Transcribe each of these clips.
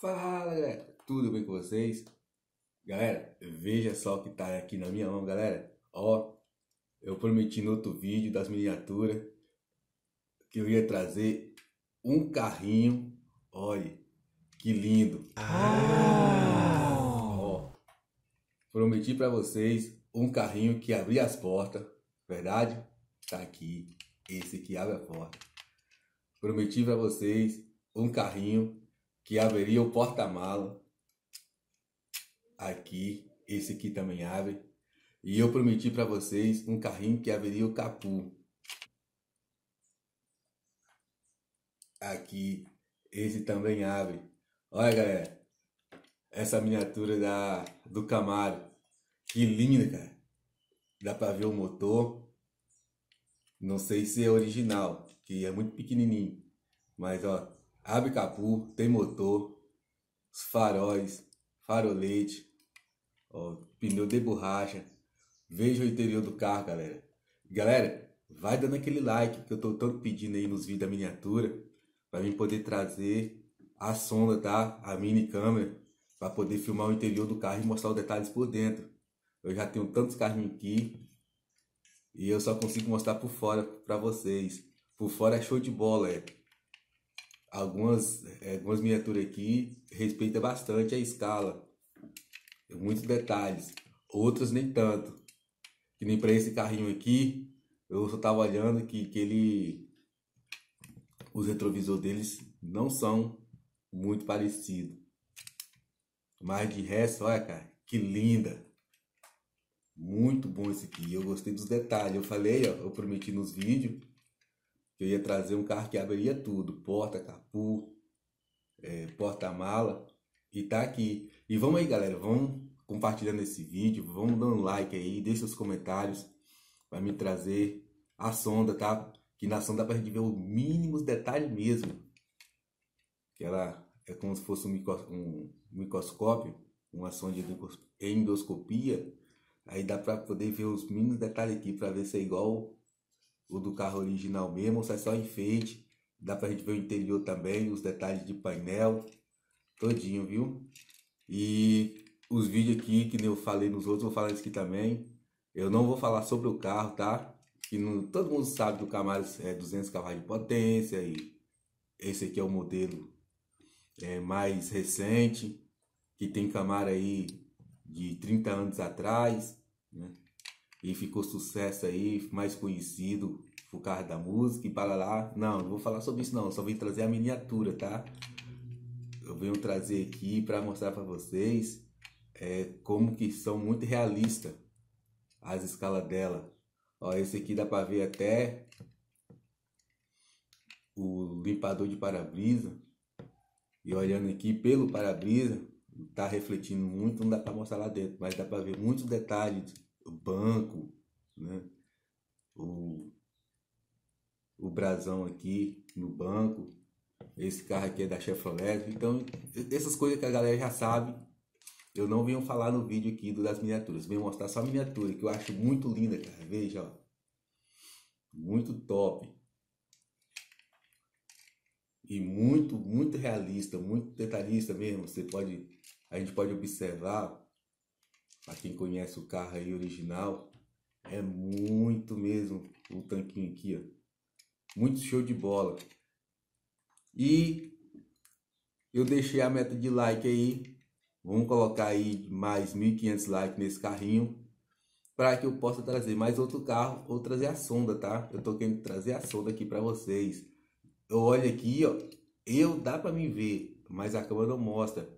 Fala galera, tudo bem com vocês? Galera, veja só o que tá aqui na minha mão, galera. Ó, eu prometi no outro vídeo das miniaturas que eu ia trazer um carrinho. Olha, que lindo! Ah! Ó, prometi para vocês um carrinho que abria as portas, verdade? Tá aqui, esse que abre a porta. Prometi para vocês um carrinho que abriria o porta-mala. Aqui, esse aqui também abre. E eu prometi para vocês um carrinho que abriria o capu. Aqui, esse também abre. Olha, galera. Essa miniatura da, do Camaro. Que linda, cara. Dá para ver o motor. Não sei se é original, que é muito pequenininho. Mas, ó, Abre capô, tem motor, os faróis, farolete, ó, pneu de borracha. Veja o interior do carro, galera. Galera, vai dando aquele like que eu tô tanto pedindo aí nos vídeos da miniatura para mim poder trazer a sonda, tá? A mini câmera para poder filmar o interior do carro e mostrar os detalhes por dentro. Eu já tenho tantos carrinhos aqui e eu só consigo mostrar por fora para vocês. Por fora é show de bola, é algumas, eh, algumas miniaturas aqui respeita bastante a escala, muitos detalhes, outras nem tanto. Que nem para esse carrinho aqui, eu só tava olhando que, que ele os retrovisores deles não são muito parecidos. Mas de resto, olha, cara, que linda. Muito bom esse aqui. Eu gostei dos detalhes. Eu falei, ó, eu prometi nos vídeos que eu ia trazer um carro que abriria tudo, porta, capô, é, porta-mala, e tá aqui. E vamos aí, galera, vamos compartilhando esse vídeo, vamos dando like aí, deixa os comentários, vai me trazer a sonda, tá? Que na sonda dá pra gente ver os mínimos detalhes mesmo. Que ela é como se fosse um, micro, um microscópio, uma sonda de endoscopia, aí dá pra poder ver os mínimos detalhes aqui, pra ver se é igual o do carro original mesmo, sai só enfeite. Dá pra gente ver o interior também, os detalhes de painel, todinho, viu? E os vídeos aqui, que nem eu falei nos outros, vou falar isso aqui também. Eu não vou falar sobre o carro, tá? Que não, todo mundo sabe que o Camaro é 200 cavalos de potência e esse aqui é o modelo é, mais recente, que tem Camaro aí de 30 anos atrás, né? e ficou sucesso aí, mais conhecido por causa da música e para lá. Não, não vou falar sobre isso não, só vim trazer a miniatura, tá? Eu venho trazer aqui para mostrar para vocês é, como que são muito realistas as escalas dela. Ó, esse aqui dá para ver até o limpador de para-brisa. E olhando aqui pelo para-brisa, tá refletindo muito, não dá para mostrar lá dentro, mas dá para ver muitos detalhes banco, né? o, o brasão aqui no banco, esse carro aqui é da Chevrolet. Então, essas coisas que a galera já sabe, eu não venho falar no vídeo aqui das miniaturas. Venho mostrar só a miniatura, que eu acho muito linda, cara. Veja, ó. Muito top. E muito, muito realista, muito detalhista mesmo. Você pode, a gente pode observar para quem conhece o carro aí original, é muito mesmo o tanquinho aqui, ó. Muito show de bola. E eu deixei a meta de like aí. Vamos colocar aí mais 1.500 likes nesse carrinho. Para que eu possa trazer mais outro carro ou trazer a sonda, tá? Eu tô querendo trazer a sonda aqui para vocês. Olha aqui, ó. Eu dá para mim ver, mas a câmera não mostra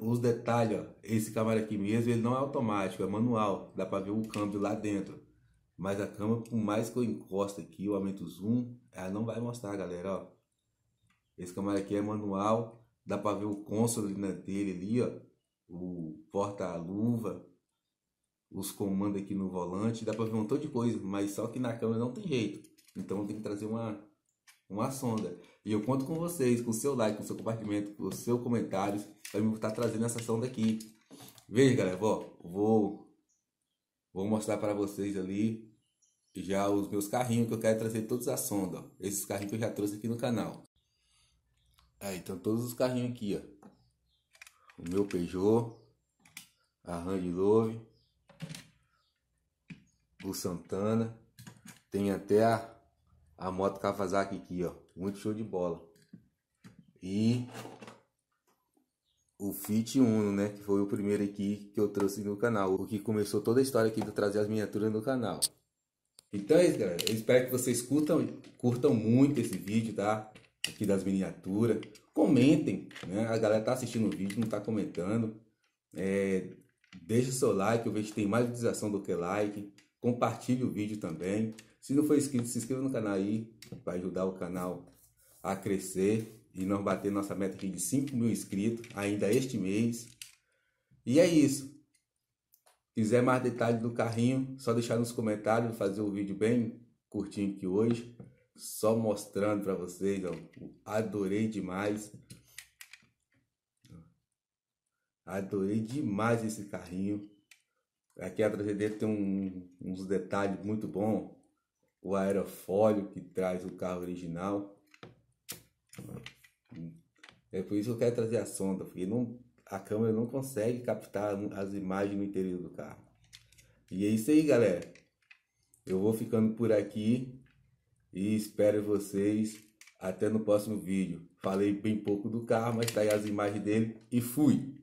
os detalhes, ó, esse câmara aqui mesmo, ele não é automático, é manual, dá para ver o câmbio lá dentro. Mas a câmera, por mais que eu encosto aqui, eu aumento o zoom, ela não vai mostrar, galera, ó. Esse câmara aqui é manual, dá para ver o console dele ali, ó, o porta-luva, os comandos aqui no volante, dá para ver um montão de coisa, mas só que na câmera não tem jeito. Então tem que trazer uma uma sonda. E eu conto com vocês, com seu like, com seu compartilhamento, com seu comentário, para me estar tá trazendo essa sonda aqui. Veja, galera, ó, vou, vou mostrar para vocês ali já os meus carrinhos que eu quero trazer todos a sonda. Ó. Esses carrinhos que eu já trouxe aqui no canal. Aí, estão todos os carrinhos aqui, ó. O meu Peugeot, a Range Love, o Santana, tem até a a moto Kawasaki aqui, ó. Muito show de bola. E o Fit Uno, né? Que foi o primeiro aqui que eu trouxe no canal. O que começou toda a história aqui de trazer as miniaturas no canal. Então é isso, galera. Eu espero que vocês curtam, curtam muito esse vídeo, tá? Aqui das miniaturas. Comentem, né? A galera tá assistindo o vídeo, não tá comentando. É, deixa o seu like, eu vejo que tem mais visualização do que like. Compartilhe o vídeo também. Se não for inscrito, se inscreva no canal aí para ajudar o canal a crescer e nós bater nossa meta aqui de 5 mil inscritos ainda este mês. E é isso. Quiser mais detalhes do carrinho, só deixar nos comentários, fazer o um vídeo bem curtinho aqui hoje, só mostrando para vocês, ó, adorei demais. Adorei demais esse carrinho. Aqui a traseira dele tem um, uns detalhes muito bons o aerofólio que traz o carro original. É por isso que eu quero trazer a sonda, porque não, a câmera não consegue captar as imagens no interior do carro. E é isso aí, galera. Eu vou ficando por aqui e espero vocês até no próximo vídeo. Falei bem pouco do carro, mas tá aí as imagens dele e fui!